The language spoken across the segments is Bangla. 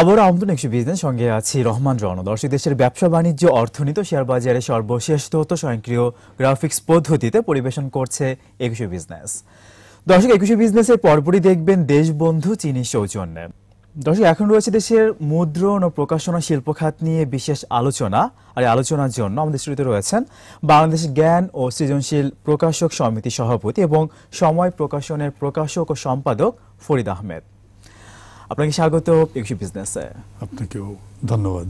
আবারও আমদন একশো বিজনেস সঙ্গে আছি রহমান রণ দর্শক দেশের ব্যবসা বাণিজ্য অর্থনীতি শেয়ার বাজারে সর্বশেষ তথ্য স্বয়ংক্রিয় গ্রাফিক্স পদ্ধতিতে পরিবেশন করছে একুশে বিজনেস দর্শক একুশে বিজনেসের পরপরই দেখবেন দেশবন্ধু চিনি সৌজন্যে দর্শক এখন রয়েছে দেশের মুদ্রণ ও প্রকাশনা শিল্প খাত নিয়ে বিশেষ আলোচনা আর এই আলোচনার জন্য আমাদের শুরুতে রয়েছেন বাংলাদেশ জ্ঞান ও সৃজনশীল প্রকাশক সমিতি সভাপতি এবং সময় প্রকাশনের প্রকাশক ও সম্পাদক ফরিদ আহমেদ আপনাকে স্বাগত একুশে বিজনেসে আপনাকেও ধন্যবাদ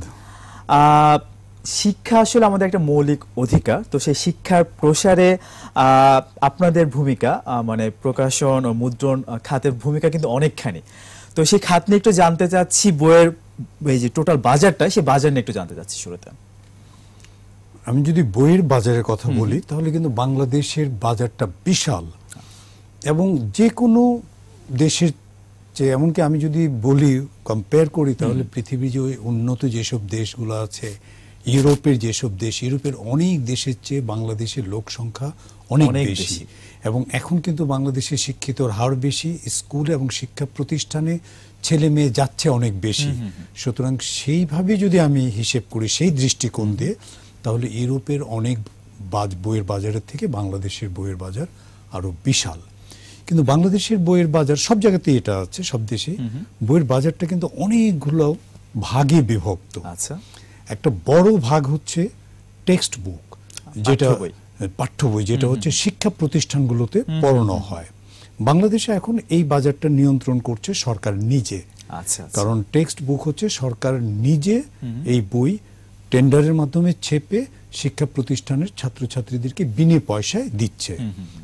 শিক্ষা আসলে আমাদের একটা মৌলিক অধিকার তো সেই শিক্ষার প্রসারে আপনাদের ভূমিকা মানে প্রকাশন ও মুদ্রণ খাতের ভূমিকা কিন্তু অনেকখানি তো সেই খাত নিয়ে একটু জানতে চাচ্ছি বইয়ের এই যে টোটাল বাজারটা সেই বাজার নিয়ে একটু জানতে চাচ্ছি শুরুতে আমি যদি বইয়ের বাজারের কথা বলি তাহলে কিন্তু বাংলাদেশের বাজারটা বিশাল এবং যে কোনো দেশের যে এমনকি আমি যদি বলি কম্পেয়ার করি তাহলে পৃথিবীর যে উন্নত যেসব দেশগুলো আছে ইউরোপের যেসব দেশ ইউরোপের অনেক দেশের চেয়ে বাংলাদেশের লোক সংখ্যা অনেক বেশি এবং এখন কিন্তু বাংলাদেশের শিক্ষিতর হার বেশি স্কুল এবং শিক্ষা প্রতিষ্ঠানে ছেলে মেয়ে যাচ্ছে অনেক বেশি সুতরাং সেইভাবে যদি আমি হিসেব করি সেই দৃষ্টিকোণ দিয়ে তাহলে ইউরোপের অনেক বইয়ের বাজারের থেকে বাংলাদেশের বইয়ের বাজার আরও বিশাল কিন্তু বাংলাদেশের বইয়ের বাজার সব জায়গাতেই এটা আছে সব দেশে বইয়ের বাজারটা কিন্তু অনেকগুলো ভাগে বিভক্ত আচ্ছা একটা বড় ভাগ হচ্ছে টেক্সট বুক যেটা পাঠ্য বই যেটা হচ্ছে শিক্ষা প্রতিষ্ঠানগুলোতে পড়ানো হয় বাংলাদেশে এখন এই বাজারটা নিয়ন্ত্রণ করছে সরকার নিজে আচ্ছা, আচ্ছা। কারণ টেক্সট বুক হচ্ছে সরকার নিজে এই বই টেন্ডারের মাধ্যমে ছেপে শিক্ষা প্রতিষ্ঠানের ছাত্রছাত্রীদেরকে বিনে পয়সায় দিচ্ছে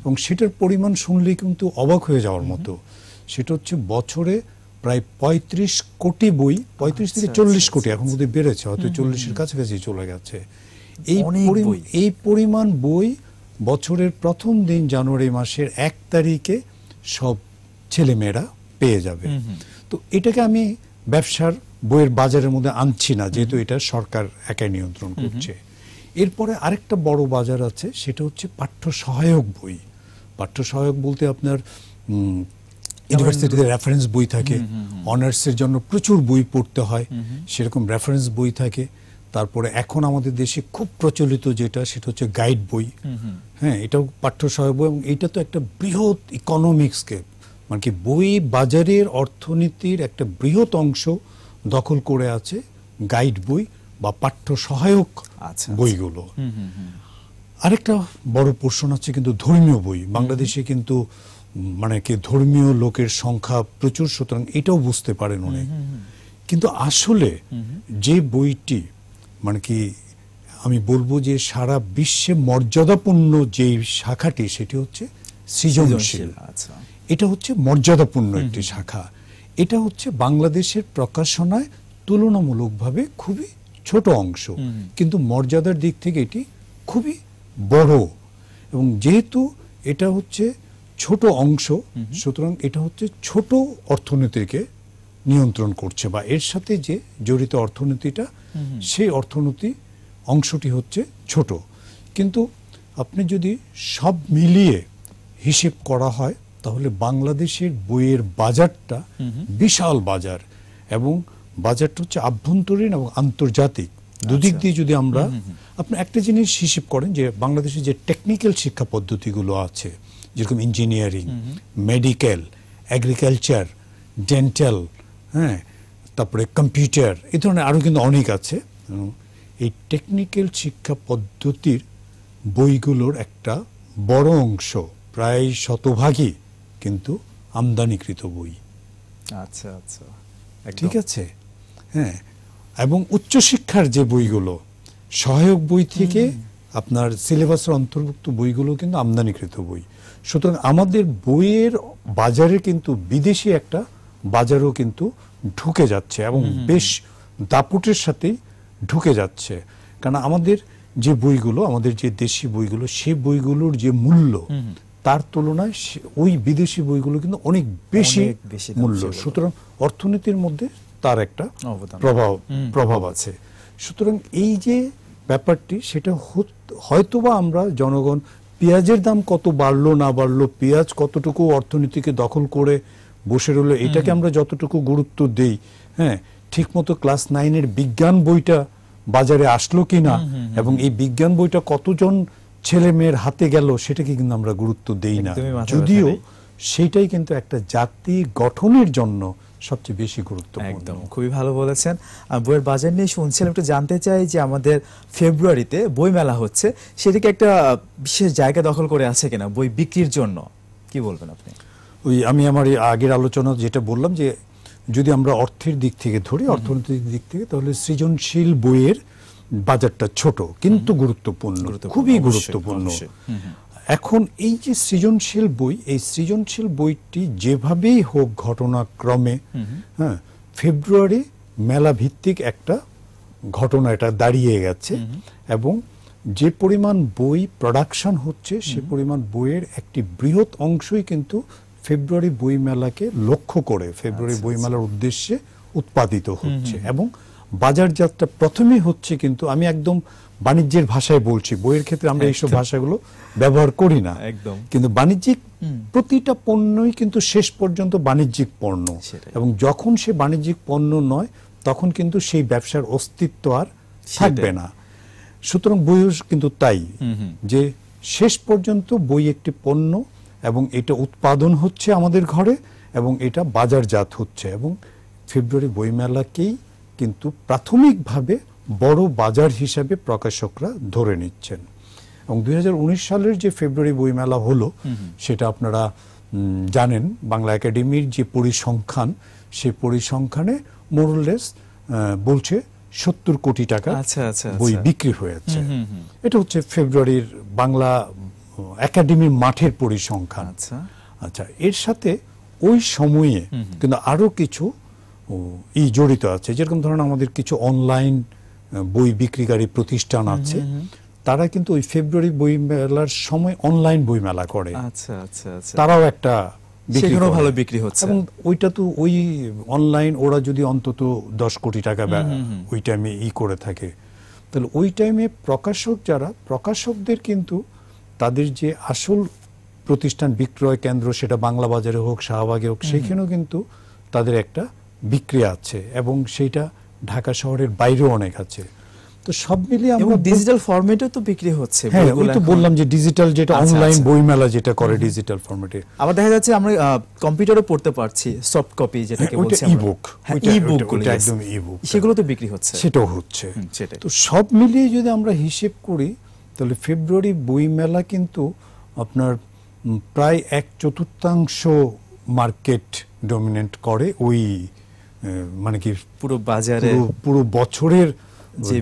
এবং সেটার পরিমাণ শুনলেই কিন্তু অবাক হয়ে যাওয়ার মতো সেটা হচ্ছে বছরে প্রায় ৩৫ কোটি বই পঁয়ত্রিশ আচ্ছা, থেকে আচ্ছা, চল্লিশ আচ্ছা, কোটি এখন বোধহয় বেড়েছে হয়তো চল্লিশের কাছাকাছি চলে গেছে এই এই পরিমাণ বই বছরের প্রথম দিন জানুয়ারি মাসের এক তারিখে সব ছেলেমেয়েরা পেয়ে যাবে তো এটাকে আমি ব্যবসার বইয়ের বাজারের মধ্যে আনছি না যেহেতু এটা সরকার একাই নিয়ন্ত্রণ করছে এরপরে আরেকটা বড় বাজার আছে সেটা হচ্ছে পাঠ্য সহায়ক বই পাঠ্য সহায়ক বলতে আপনার ইউনিভার্সিটিতে রেফারেন্স বই থাকে অনার্সের জন্য প্রচুর বই পড়তে হয় সেরকম রেফারেন্স বই থাকে তারপরে এখন আমাদের দেশে খুব প্রচলিত যেটা সেটা হচ্ছে গাইড বই হ্যাঁ এটাও পাঠ্য সহায়ক বই এবং এটা তো একটা বৃহৎ ইকোনমিক্সকে মানে কি বই বাজারের অর্থনীতির একটা বৃহৎ অংশ দখল করে আছে গাইড বই বা পাঠ্য সহায়ক আচ্ছা, আচ্ছা। বইগুলো আরেকটা বড় পোর্শন হচ্ছে কিন্তু ধর্মীয় বই বাংলাদেশে কিন্তু মানে কি ধর্মীয় লোকের সংখ্যা প্রচুর সুতরাং এটাও বুঝতে পারেন অনেক কিন্তু আসলে যে বইটি মানে কি আমি বলবো যে সারা বিশ্বে মর্যাদাপূর্ণ যে শাখাটি সেটি হচ্ছে সৃজনশীল আচ্ছা। এটা হচ্ছে মর্যাদাপূর্ণ একটি শাখা এটা হচ্ছে বাংলাদেশের প্রকাশনায় তুলনামূলকভাবে খুবই ছোট অংশ কিন্তু মর্যাদার দিক থেকে এটি খুবই বড় এবং যেহেতু এটা হচ্ছে ছোট অংশ সুতরাং এটা হচ্ছে ছোট অর্থনীতিকে নিয়ন্ত্রণ করছে বা এর সাথে যে জড়িত অর্থনীতিটা সেই অর্থনীতি অংশটি হচ্ছে ছোট কিন্তু আপনি যদি সব মিলিয়ে হিসেব করা হয় তাহলে বাংলাদেশের বইয়ের বাজারটা বিশাল বাজার এবং বাজারটা হচ্ছে আভ্যন্তরীণ এবং আন্তর্জাতিক আচ্ছা। দুদিক দিয়ে যদি আমরা আপনি একটা জিনিস হিসেব করেন যে বাংলাদেশে যে টেকনিক্যাল শিক্ষা পদ্ধতিগুলো আছে যেরকম ইঞ্জিনিয়ারিং মেডিকেল অ্যাগ্রিকালচার ডেন্টাল হ্যাঁ তারপরে কম্পিউটার এই ধরনের আরও কিন্তু অনেক আছে এই টেকনিক্যাল শিক্ষা পদ্ধতির বইগুলোর একটা বড় অংশ প্রায় শতভাগই কিন্তু আমদানিকৃত বই আচ্ছা আচ্ছা ঠিক আছে হ্যাঁ এবং উচ্চশিক্ষার যে বইগুলো সহায়ক বই থেকে আপনার সিলেবাসের অন্তর্ভুক্ত বইগুলো কিন্তু আমদানিকৃত বই সুতরাং আমাদের বইয়ের বাজারে কিন্তু বিদেশি একটা বাজারও কিন্তু ঢুকে যাচ্ছে এবং বেশ দাপুটের সাথে ঢুকে যাচ্ছে কারণ আমাদের যে বইগুলো আমাদের যে দেশি বইগুলো সে বইগুলোর যে মূল্য তার তুলনায় ওই বিদেশি বইগুলো কিন্তু অনেক বেশি মূল্য সুতরাং অর্থনীতির মধ্যে তার একটা প্রভাব প্রভাব আছে সুতরাং এই যে ব্যাপারটি সেটা হয়তোবা আমরা জনগণ পেঁয়াজের দাম কত বাড়লো না বাড়লো পেঁয়াজ কতটুকু অর্থনীতিকে দখল করে বসে রইলো এটাকে আমরা যতটুকু গুরুত্ব দেই হ্যাঁ ঠিকমতো ক্লাস নাইনের বিজ্ঞান বইটা বাজারে আসলো কি না এবং এই বিজ্ঞান বইটা কতজন ছেলে মেয়ের হাতে গেল সেটাকে কিন্তু আমরা গুরুত্ব দেই না যদিও সেটাই কিন্তু একটা জাতি গঠনের জন্য সবচেয়ে বেশি গুরুত্বপূর্ণ একদম খুবই ভালো বলেছেন বইয়ের বাজার নিয়ে শুনছিলাম একটু জানতে চাই যে আমাদের ফেব্রুয়ারিতে বই মেলা হচ্ছে সেটিকে একটা বিশেষ জায়গা দখল করে আছে কিনা বই বিক্রির জন্য কি বলবেন আপনি ওই আমি আমার আগের আলোচনা যেটা বললাম যে যদি আমরা অর্থের দিক থেকে ধরি অর্থনৈতিক দিক থেকে তাহলে সৃজনশীল বইয়ের বাজারটা ছোট কিন্তু গুরুত্বপূর্ণ খুবই গুরুত্বপূর্ণ এখন এই যে সৃজনশীল বই এই সৃজনশীল বইটি যেভাবেই হোক ঘটনাক্রমে হ্যাঁ ফেব্রুয়ারি মেলা ভিত্তিক একটা ঘটনা এটা দাঁড়িয়ে গেছে এবং যে পরিমাণ বই প্রোডাকশন হচ্ছে সে পরিমাণ বইয়ের একটি বৃহৎ অংশই কিন্তু ফেব্রুয়ারি বইমেলাকে লক্ষ্য করে ফেব্রুয়ারি আচ্ছা, আচ্ছা। বইমেলার উদ্দেশ্যে উৎপাদিত হচ্ছে এবং বাজারজাতটা প্রথমেই হচ্ছে কিন্তু আমি একদম বাণিজ্যের ভাষায় বলছি বইয়ের ক্ষেত্রে আমরা এইসব ভাষাগুলো ব্যবহার করি না একদম কিন্তু বাণিজ্যিক প্রতিটা পণ্যই কিন্তু শেষ পর্যন্ত বাণিজ্যিক পণ্য এবং যখন সে বাণিজ্যিক পণ্য নয় তখন কিন্তু সেই ব্যবসার অস্তিত্ব আর থাকবে না সুতরাং বইও কিন্তু তাই যে শেষ পর্যন্ত বই একটি পণ্য এবং এটা উৎপাদন হচ্ছে আমাদের ঘরে এবং এটা বাজারজাত হচ্ছে এবং ফেব্রুয়ারি বইমেলাকেই কিন্তু প্রাথমিকভাবে বড় বাজার হিসাবে প্রকাশকরা ধরে নিচ্ছেন এবং দুই সালের যে ফেব্রুয়ারি বইমেলা হলো সেটা আপনারা জানেন বাংলা একাডেমির যে পরিসংখ্যান সে পরিসংখ্যানে মোরলেস বলছে সত্তর কোটি টাকা আচ্ছা, আচ্ছা, বই আচ্ছা। বিক্রি হয়েছে এটা হচ্ছে ফেব্রুয়ারির বাংলা একাডেমির মাঠের পরিসংখ্যান আচ্ছা এর সাথে ওই সময়ে কিন্তু আরো কিছু ই জড়িত আছে যেরকম ধরেন আমাদের কিছু অনলাইন বই বিক্রিকারী প্রতিষ্ঠান আছে তারা কিন্তু ওই ফেব্রুয়ারি বই মেলার সময় অনলাইন বই মেলা করে আচ্ছা আচ্ছা আচ্ছা তারাও একটা সেখানেও ভালো বিক্রি হচ্ছে এবং ওইটা তো ওই অনলাইন ওরা যদি অন্তত দশ কোটি টাকা ওই টাইমে ই করে থাকে তাহলে ওই টাইমে প্রকাশক যারা প্রকাশকদের কিন্তু তাদের যে আসল প্রতিষ্ঠান বিক্রয় কেন্দ্র সেটা বাংলা বাজারে হোক শাহবাগে হোক সেখানেও কিন্তু তাদের একটা বিক্রিয়া আছে এবং সেইটা ঢাকা শহরের বাইরেও অনেক আছে তো সব মিলিয়ে আমরা ডিজিটাল ফরম্যাটে তো বিক্রি হচ্ছে হ্যাঁ ওই তো বললাম যে ডিজিটাল যেটা অনলাইন আচ্ছা, আচ্ছা। মেলা যেটা করে ডিজিটাল ফরম্যাটে আবার দেখা যাচ্ছে আমরা কম্পিউটারও পড়তে পারছি সফট কপি যেটাকে হ্যাঁ, বলছি আমরা হ্যাঁ, ইবুক ইবুক গুলো একদম ইবুক সেগুলো তো বিক্রি হচ্ছে সেটাও হচ্ছে সেটাই তো সব মিলিয়ে যদি আমরা হিসেব করি তাহলে ফেব্রুয়ারি বইমেলা কিন্তু আপনার প্রায় এক চতুর্থাংশ মার্কেট ডমিনেন্ট করে ওই মানে কি পুরো বাজারে পুরো বছরের যে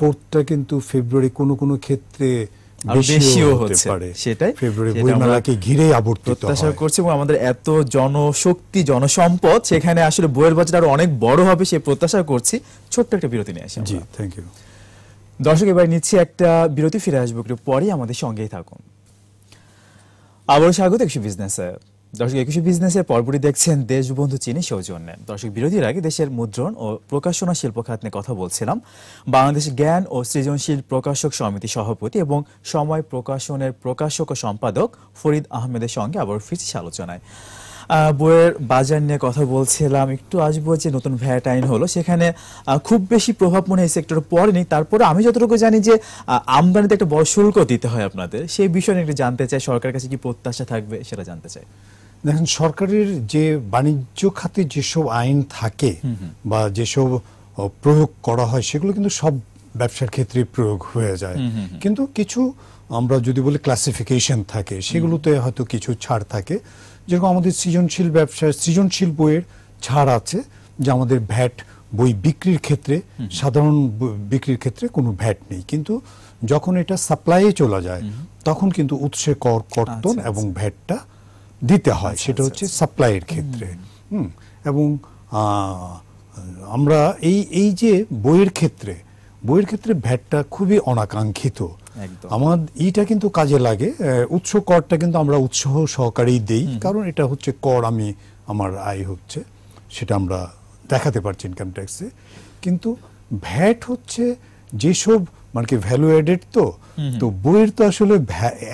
ফোর্থটা কিন্তু ফেব্রুয়ারি কোনো কোনো ক্ষেত্রে সেটাই ঘিরে প্রত্যাশা এবং আমাদের এত জনশক্তি জনসম্পদ সেখানে আসলে বইয়ের বাজার আরো অনেক সে প্রত্যাশা করছি ছোট্ট একটা বিরতি নিয়ে আসি জি থ্যাংক ইউ দর্শক এবার নিচ্ছি একটা বিরতি ফিরে আসবো একটু পরে আমাদের সঙ্গেই থাকুন আবারও স্বাগত একশো বিজনেস দর্শক একুশে বিজনেসের পরপরই দেখছেন দেশবন্ধু চিনি সৌজন্যে দর্শক বিরোধীর আগে দেশের মুদ্রণ ও প্রকাশনা শিল্প খাত নিয়ে কথা বলছিলাম বাংলাদেশ জ্ঞান ও সৃজনশীল প্রকাশক সমিতি সভাপতি এবং সময় প্রকাশনের প্রকাশক ও সম্পাদক ফরিদ আহমেদের সঙ্গে আবার ফিরছি আলোচনায় বইয়ের বাজার নিয়ে কথা বলছিলাম একটু আসবো যে নতুন ভ্যাট আইন হলো সেখানে খুব বেশি প্রভাব মনে হয় সেক্টর পড়েনি তারপরে আমি যতটুকু জানি যে আমদানিতে একটা বড় শুল্ক দিতে হয় আপনাদের সেই বিষয়ে একটু জানতে চাই সরকারের কাছে কি প্রত্যাশা থাকবে সেটা জানতে চাই দেখেন সরকারের যে বাণিজ্য খাতে যেসব আইন থাকে বা যেসব প্রয়োগ করা হয় সেগুলো কিন্তু সব ব্যবসার ক্ষেত্রে প্রয়োগ হয়ে যায় কিন্তু কিছু আমরা যদি বলি ক্লাসিফিকেশন থাকে সেগুলোতে হয়তো কিছু ছাড় থাকে যেরকম আমাদের সৃজনশীল ব্যবসায় সৃজনশীল বইয়ের ছাড় আছে যে আমাদের ভ্যাট বই বিক্রির ক্ষেত্রে সাধারণ বিক্রির ক্ষেত্রে কোনো ভ্যাট নেই কিন্তু যখন এটা সাপ্লাইয়ে চলে যায় তখন কিন্তু উৎসে কর কর্তন আচ্ছা, এবং আচ্ছা। ভ্যাটটা দিতে হয় আচ্ছা, সেটা আচ্ছা, হচ্ছে সাপ্লাইয়ের আচ্ছা। ক্ষেত্রে এবং আমরা এই এই যে বইয়ের ক্ষেত্রে বইয়ের ক্ষেত্রে ভ্যাটটা খুবই অনাকাঙ্ক্ষিত আমার এইটা কিন্তু কাজে লাগে উৎস করটা কিন্তু আমরা উৎসাহ সহকারেই দেই কারণ এটা হচ্ছে কর আমি আমার আয় হচ্ছে সেটা আমরা দেখাতে পারছি ইনকাম ট্যাক্সে কিন্তু ভ্যাট হচ্ছে যেসব মানে কি ভ্যালু অ্যাডেড তো তো বইয়ের তো আসলে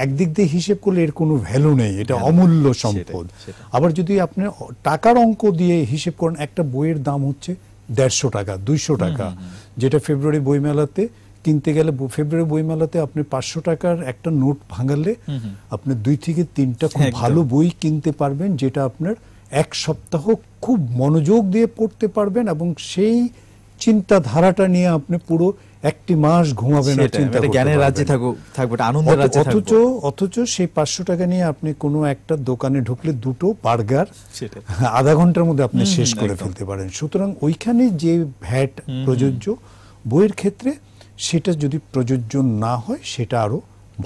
একদিক দিয়ে হিসেব করলে এর কোনো ভ্যালু নেই এটা হ্যাঁ, অমূল্য সম্পদ আবার যদি আপনি টাকার অঙ্ক দিয়ে হিসেব করেন একটা বইয়ের দাম হচ্ছে দেড়শো টাকা দুইশো টাকা যেটা ফেব্রুয়ারি বইমেলাতে কিনতে গেলে ফেব্রুয়ারি বইমেলাতে আপনি পাঁচশো টাকার একটা নোট ভাঙালে আপনি দুই থেকে তিনটা খুব ভালো বই কিনতে পারবেন যেটা আপনার এক সপ্তাহ খুব মনোযোগ দিয়ে পড়তে পারবেন এবং সেই চিন্তাধারাটা নিয়ে আপনি পুরো একটি মাস ঘুমাবে না চিন্তা করতে জ্ঞানের রাজ্যে থাকো থাকবে আনন্দের রাজ্যে অথচ অথচ সেই পাঁচশো টাকা নিয়ে আপনি কোনো একটা দোকানে ঢুকলে দুটো বার্গার আধা ঘন্টার মধ্যে আপনি শেষ করে ফেলতে পারেন সুতরাং ওইখানে যে ভ্যাট প্রযোজ্য বইয়ের ক্ষেত্রে সেটা যদি প্রযোজ্য না হয় সেটা আরো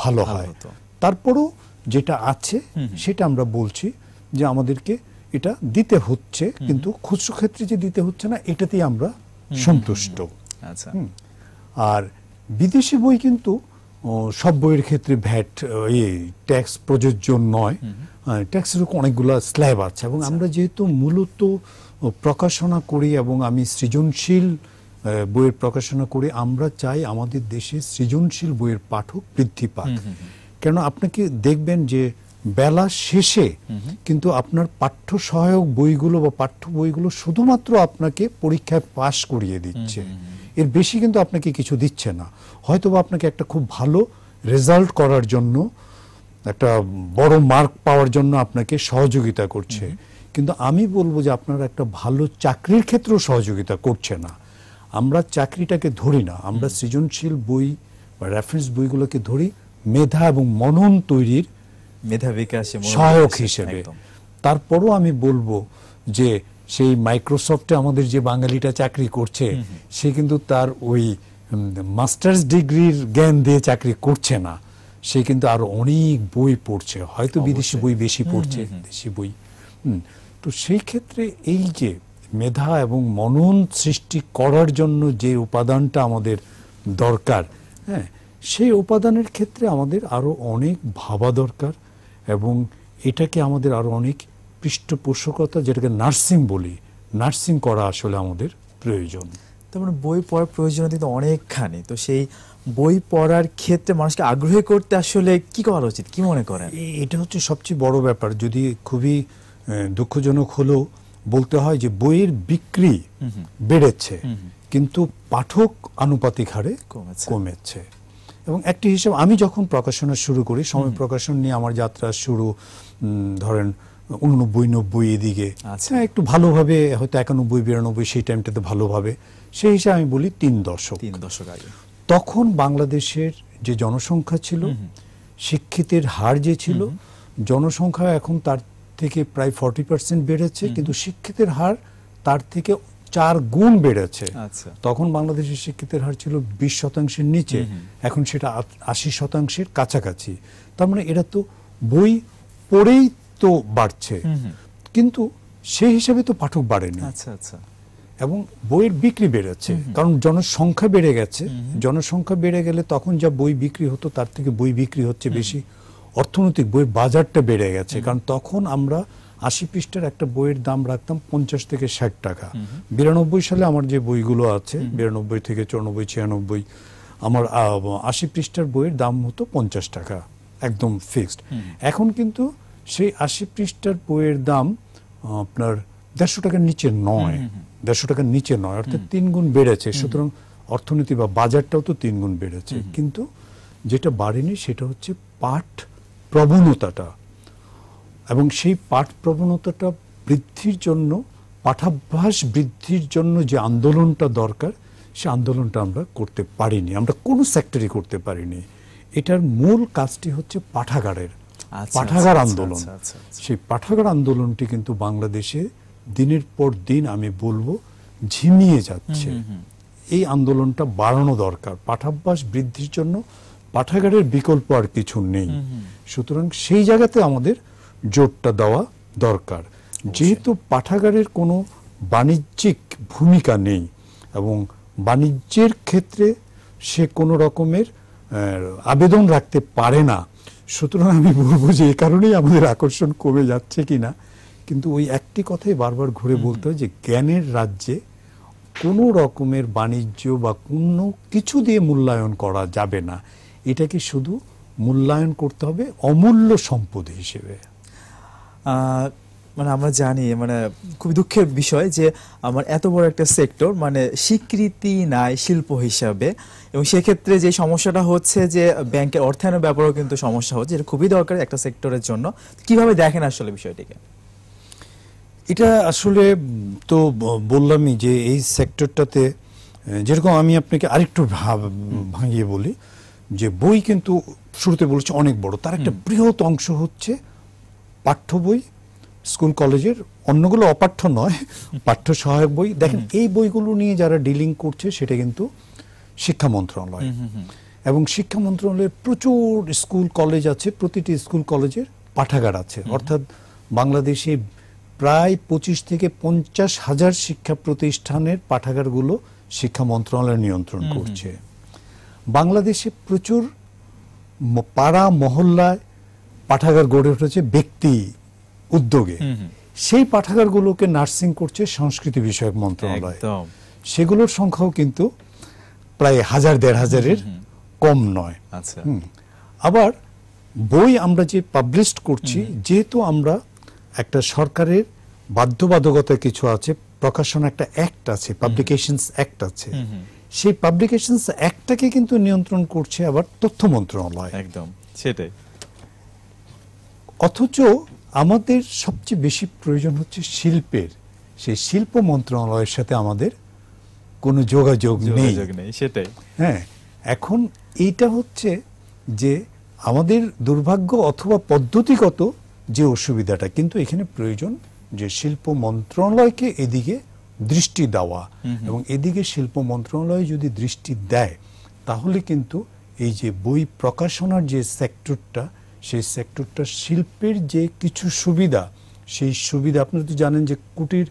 ভালো হয় তারপরও যেটা আছে সেটা আমরা বলছি যে আমাদেরকে এটা দিতে হচ্ছে কিন্তু খুচরো ক্ষেত্রে যে দিতে হচ্ছে না এটাতেই আমরা সন্তুষ্ট আচ্ছা আর বিদেশি বই কিন্তু সব বইয়ের ক্ষেত্রে ভ্যাট এই ট্যাক্স প্রযোজ্য নয় ট্যাক্সের অনেকগুলো স্ল্যাব আছে এবং আচ্ছা। আমরা যেহেতু মূলত প্রকাশনা করি এবং আমি সৃজনশীল বইয়ের প্রকাশনা করি আমরা চাই আমাদের দেশে সৃজনশীল বইয়ের পাঠক বৃদ্ধি পাক কেন আপনাকে দেখবেন যে বেলা শেষে কিন্তু আপনার পাঠ্য সহায়ক বইগুলো বা পাঠ্য বইগুলো শুধুমাত্র আপনাকে পরীক্ষায় পাশ করিয়ে দিচ্ছে এর বেশি কিন্তু আপনাকে কিছু দিচ্ছে না হয়তো আপনাকে একটা খুব ভালো রেজাল্ট করার জন্য একটা বড় মার্ক পাওয়ার জন্য আপনাকে সহযোগিতা করছে কিন্তু আমি বলবো যে আপনার একটা ভালো চাকরির ক্ষেত্রেও সহযোগিতা করছে না আমরা চাকরিটাকে ধরি না আমরা সৃজনশীল বই বা রেফারেন্স বইগুলোকে ধরি মেধা এবং মনন তৈরির সহায়ক হিসেবে তারপরও আমি বলবো যে সেই মাইক্রোসফটে আমাদের যে বাঙালিটা চাকরি করছে সে কিন্তু তার ওই মাস্টার্স ডিগ্রির জ্ঞান দিয়ে চাকরি করছে না সে কিন্তু আরো অনেক বই পড়ছে হয়তো বিদেশি বই বেশি পড়ছে দেশি বই তো সেই ক্ষেত্রে এই যে মেধা এবং মনন সৃষ্টি করার জন্য যে উপাদানটা আমাদের দরকার হ্যাঁ সেই উপাদানের ক্ষেত্রে আমাদের আরো অনেক ভাবা দরকার এবং এটাকে আমাদের আরও অনেক পৃষ্ঠপোষকতা যেটাকে নার্সিং বলি নার্সিং করা আসলে আমাদের প্রয়োজন তারপরে বই পড়ার প্রয়োজনীয়তা কিন্তু অনেকখানি তো সেই বই পড়ার ক্ষেত্রে মানুষকে আগ্রহী করতে আসলে কি করা উচিত কি মনে করেন এটা হচ্ছে সবচেয়ে বড় ব্যাপার যদি খুবই দুঃখজনক হলেও বলতে হয় যে বইয়ের বিক্রি বেড়েছে কিন্তু পাঠক আনুপাতিক হারে কমেছে এবং একটি হিসেবে আমি যখন প্রকাশনা শুরু করি সময় প্রকাশন নিয়ে আমার যাত্রা শুরু ধরেন উননব্বই নব্বই এদিকে আচ্ছা হ্যাঁ, একটু ভালোভাবে হয়তো একানব্বই বিরানব্বই সেই টাইমটাতে ভালোভাবে সেই হিসাবে আমি বলি তিন দশক তিন দশক আগে তখন বাংলাদেশের যে জনসংখ্যা ছিল শিক্ষিতের হার যে ছিল জনসংখ্যা এখন তার থেকে প্রায় ফর্টি পার্সেন্ট বেড়েছে কিন্তু শিক্ষিতের হার তার থেকে চার গুণ বেড়েছে আচ্ছা। তখন বাংলাদেশের শিক্ষিতের হার ছিল বিশ শতাংশের নিচে এখন সেটা আশি শতাংশের কাছাকাছি তার মানে এটা তো বই পড়েই তো বাড়ছে কিন্তু সেই হিসেবে তো পাঠক বাড়েনি আচ্ছা, আচ্ছা। এবং বইয়ের বিক্রি বেড়েছে কারণ জনসংখ্যা বেড়ে গেছে জনসংখ্যা বেড়ে গেলে তখন যা বই বিক্রি হতো তার থেকে বই বিক্রি হচ্ছে বেশি অর্থনৈতিক বইয়ের বাজারটা বেড়ে গেছে কারণ তখন আমরা আশি পৃষ্ঠার একটা বইয়ের দাম রাখতাম পঞ্চাশ থেকে ষাট টাকা বিরানব্বই সালে আমার যে বইগুলো আছে বিরানব্বই থেকে চুরানব্বই ছিয়ানব্বই আমার আশি পৃষ্ঠার বইয়ের দাম হতো পঞ্চাশ টাকা একদম ফিক্সড এখন কিন্তু সেই আশি পৃষ্ঠার বইয়ের দাম আপনার দেড়শো টাকার নিচে নয় দেড়শো টাকার নিচে নয় অর্থাৎ তিন গুণ বেড়েছে সুতরাং অর্থনীতি বা বাজারটাও তো তিন গুণ বেড়েছে কিন্তু যেটা বাড়েনি সেটা হচ্ছে পাঠ প্রবণতাটা এবং সেই পাঠ প্রবণতাটা বৃদ্ধির জন্য পাঠাভ্যাস বৃদ্ধির জন্য যে আন্দোলনটা দরকার সে আন্দোলনটা আমরা করতে পারিনি আমরা কোনো সেক্টরই করতে পারিনি এটার মূল কাজটি হচ্ছে পাঠাগারের আচ্ছা, পাঠাগার আচ্ছা, আন্দোলন আচ্ছা, সেই পাঠাগার আন্দোলনটি কিন্তু বাংলাদেশে দিনের পর দিন আমি বলবো ঝিমিয়ে যাচ্ছে এই আন্দোলনটা বাড়ানো দরকার পাঠাভ্যাস বৃদ্ধির জন্য পাঠাগারের বিকল্প আর কিছু নেই সুতরাং সেই জায়গাতে আমাদের জোরটা দেওয়া দরকার যেহেতু পাঠাগারের কোনো বাণিজ্যিক ভূমিকা নেই এবং বাণিজ্যের ক্ষেত্রে সে কোনো রকমের আবেদন রাখতে পারে না সুতরাং আমি বলবো যে এ কারণেই আমাদের আকর্ষণ কমে যাচ্ছে কি না কিন্তু ওই একটি কথাই বারবার ঘুরে বলতে হয় যে জ্ঞানের রাজ্যে কোনো রকমের বাণিজ্য বা কোনো কিছু দিয়ে মূল্যায়ন করা যাবে না এটাকে শুধু মূল্যায়ন করতে হবে অমূল্য সম্পদ হিসেবে মানে আমরা জানি মানে খুবই দুঃখের বিষয় যে আমার এত বড় একটা সেক্টর মানে স্বীকৃতি নাই শিল্প হিসাবে এবং সেক্ষেত্রে যে সমস্যাটা হচ্ছে যে ব্যাংকের অর্থায়নের ব্যাপারেও কিন্তু সমস্যা হচ্ছে এটা খুবই দরকার একটা সেক্টরের জন্য কিভাবে দেখেন আসলে বিষয়টিকে এটা আসলে তো বললামই যে এই সেক্টরটাতে যেরকম আমি আপনাকে আরেকটু ভাব ভাঙিয়ে বলি যে বই কিন্তু শুরুতে বলেছে অনেক বড় তার একটা বৃহৎ অংশ হচ্ছে পাঠ্য বই স্কুল কলেজের অন্যগুলো অপাঠ্য নয় পাঠ্য সহায়ক বই দেখেন এই বইগুলো নিয়ে যারা ডিলিং করছে সেটা কিন্তু শিক্ষা মন্ত্রণালয় এবং শিক্ষা মন্ত্রণালয়ের প্রচুর স্কুল কলেজ আছে প্রতিটি স্কুল কলেজের পাঠাগার আছে অর্থাৎ বাংলাদেশে প্রায় পঁচিশ থেকে পঞ্চাশ হাজার শিক্ষা প্রতিষ্ঠানের পাঠাগারগুলো শিক্ষা মন্ত্রণালয় নিয়ন্ত্রণ করছে বাংলাদেশে প্রচুর পাড়া মহল্লায় পাঠাগার গড়ে উঠেছে ব্যক্তি উদ্যোগে সেই পাঠাগারগুলোকে নার্সিং করছে সংস্কৃতি বিষয়ক মন্ত্রণালয় সেগুলোর সংখ্যাও কিন্তু প্রায় হাজার দেড় হাজারের কম নয় আচ্ছা। আবার বই আমরা যে পাবলিশ করছি যেহেতু আমরা একটা সরকারের বাধ্যবাধকতা কিছু আছে প্রকাশন একটা অ্যাক্ট আছে পাবলিকেশনস অ্যাক্ট আছে সেই পাবলিকেশনস অ্যাক্টটাকে কিন্তু নিয়ন্ত্রণ করছে আবার তথ্য মন্ত্রণালয় একদম সেটাই অথচ আমাদের সবচেয়ে বেশি প্রয়োজন হচ্ছে শিল্পের সেই শিল্প মন্ত্রণালয়ের সাথে আমাদের কোনো যোগাযোগ নেই সেটাই হ্যাঁ এখন এইটা হচ্ছে যে আমাদের দুর্ভাগ্য অথবা পদ্ধতিগত যে অসুবিধাটা কিন্তু এখানে প্রয়োজন যে শিল্প মন্ত্রণালয়কে এদিকে দৃষ্টি দেওয়া এবং এদিকে শিল্প মন্ত্রণালয় যদি দৃষ্টি দেয় তাহলে কিন্তু এই যে বই প্রকাশনার যে সেক্টরটা সেই সেক্টরটা শিল্পের যে কিছু সুবিধা সেই সুবিধা আপনি তো জানেন যে কুটির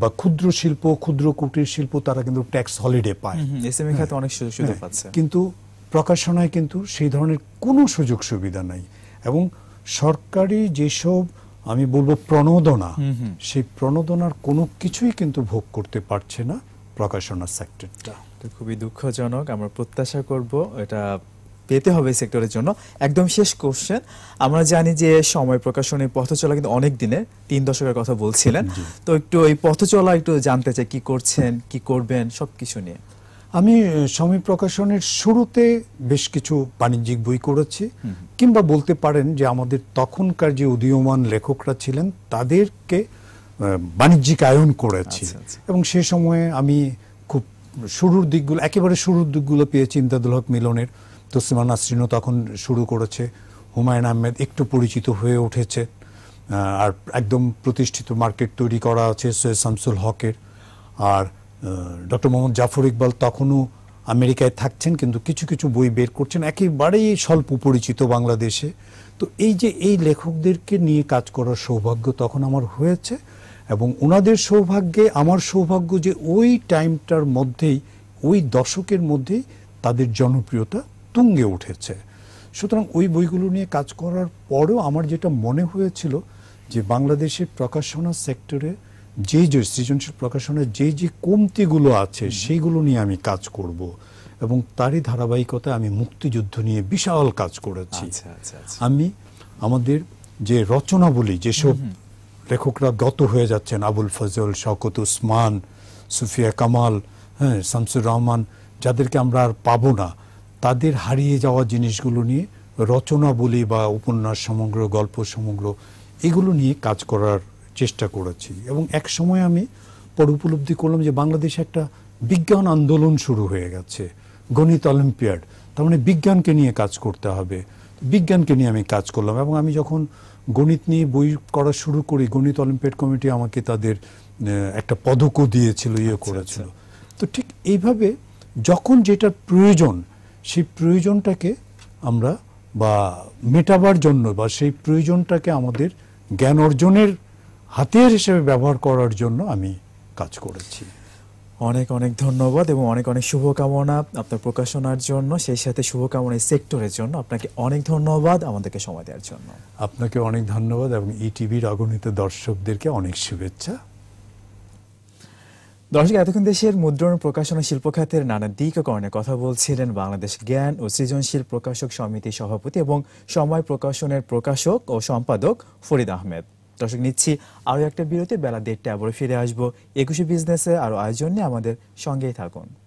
বা ক্ষুদ্র শিল্প ক্ষুদ্র কুটির শিল্প তারা কিন্তু ট্যাক্স হলিডে পায় এসএমই খাতে হ্যাঁ, অনেক সুযোগ হ্যাঁ, পাচ্ছে কিন্তু প্রকাশনায় কিন্তু সেই ধরনের কোনো সুযোগ সুবিধা নাই এবং সরকারি যেসব আমি বলবো প্রণোদনা সেই প্রণোদনার কোনো কিছুই কিন্তু ভোগ করতে পারছে না প্রকাশনা সেক্টরটা খুবই দুঃখজনক আমরা প্রত্যাশা করব এটা পেতে হবে এই সেক্টরের জন্য একদম শেষ কোশ্চেন আমরা জানি যে সময় প্রকাশনের পথ চলা কিন্তু অনেক দিনের তিন দশকের কথা বলছিলেন তো একটু ওই পথ চলা একটু জানতে চাই কি করছেন কি করবেন সব কিছু নিয়ে আমি সময় প্রকাশনের শুরুতে বেশ কিছু বাণিজ্যিক বই করেছি কিংবা বলতে পারেন যে আমাদের তখনকার যে উদীয়মান লেখকরা ছিলেন তাদেরকে বাণিজ্যিক আয়ন করেছি আচ্ছা, আচ্ছা। এবং সে সময়ে আমি খুব শুরুর দিকগুলো একেবারে শুরুর দিকগুলো পেয়ে ইন্দাদুল হক মিলনের তসলিমা নাসরিনও তখন শুরু করেছে হুমায়ুন আহমেদ একটু পরিচিত হয়ে উঠেছে আর একদম প্রতিষ্ঠিত মার্কেট তৈরি করা আছে সৈয়দ শামসুল হকের আর ডক্টর মোহাম্মদ জাফর ইকবাল তখনও আমেরিকায় থাকছেন কিন্তু কিছু কিছু বই বের করছেন একেবারেই স্বল্প পরিচিত বাংলাদেশে তো এই যে এই লেখকদেরকে নিয়ে কাজ করার সৌভাগ্য তখন আমার হয়েছে এবং ওনাদের সৌভাগ্যে আমার সৌভাগ্য যে ওই টাইমটার মধ্যেই ওই দশকের মধ্যেই তাদের জনপ্রিয়তা তুঙ্গে উঠেছে সুতরাং ওই বইগুলো নিয়ে কাজ করার পরেও আমার যেটা মনে হয়েছিল যে বাংলাদেশের প্রকাশনা সেক্টরে যে যে সৃজনশীল প্রকাশনের যে যে কমতিগুলো আছে সেইগুলো নিয়ে আমি কাজ করব এবং তারই ধারাবাহিকতায় আমি মুক্তিযুদ্ধ নিয়ে বিশাল কাজ করেছি আচ্ছা, আচ্ছা, আচ্ছা। আমি আমাদের যে রচনাবলী যেসব লেখকরা গত হয়ে যাচ্ছেন আবুল ফজল শকত উসমান সুফিয়া কামাল হ্যাঁ শামসুর রহমান যাদেরকে আমরা আর পাবো না তাদের হারিয়ে যাওয়া জিনিসগুলো নিয়ে রচনা বলি বা উপন্যাস সমগ্র গল্প সমগ্র এগুলো নিয়ে কাজ করার চেষ্টা করেছি এবং এক সময় আমি পর উপলব্ধি করলাম যে বাংলাদেশে একটা বিজ্ঞান আন্দোলন শুরু হয়ে গেছে গণিত অলিম্পিয়াড তার মানে বিজ্ঞানকে নিয়ে কাজ করতে হবে বিজ্ঞানকে নিয়ে আমি কাজ করলাম এবং আমি যখন গণিত নিয়ে বই করা শুরু করি গণিত অলিম্পিয়াড কমিটি আমাকে তাদের একটা পদকও দিয়েছিল ইয়ে আচ্ছা, করেছিল আচ্ছা। তো ঠিক এইভাবে যখন যেটা প্রয়োজন সেই প্রয়োজনটাকে আমরা বা মেটাবার জন্য বা সেই প্রয়োজনটাকে আমাদের জ্ঞান অর্জনের হাতিয়ার হিসেবে ব্যবহার করার জন্য আমি কাজ করেছি অনেক অনেক ধন্যবাদ এবং অনেক অনেক শুভকামনা আপনার প্রকাশনার জন্য সেই সাথে শুভকামনা সেক্টরের জন্য আপনাকে অনেক ধন্যবাদ আমাদেরকে সময় দেওয়ার জন্য আপনাকে অনেক ধন্যবাদ এবং ইটিভির e আগণিত দর্শকদেরকে অনেক শুভেচ্ছা দর্শক এতক্ষণ দেশের মুদ্রণ প্রকাশনা শিল্প খাতের নানা দিক কর্ণে কথা বলছিলেন বাংলাদেশ জ্ঞান ও সৃজনশীল প্রকাশক সমিতির সভাপতি এবং সময় প্রকাশনের প্রকাশক ও সম্পাদক ফরিদ আহমেদ দর্শক নিচ্ছি আরও একটা বিরতি বেলা দেড়টা আবার ফিরে আসবো একুশে বিজনেসে আরও আয়োজন নিয়ে আমাদের সঙ্গেই থাকুন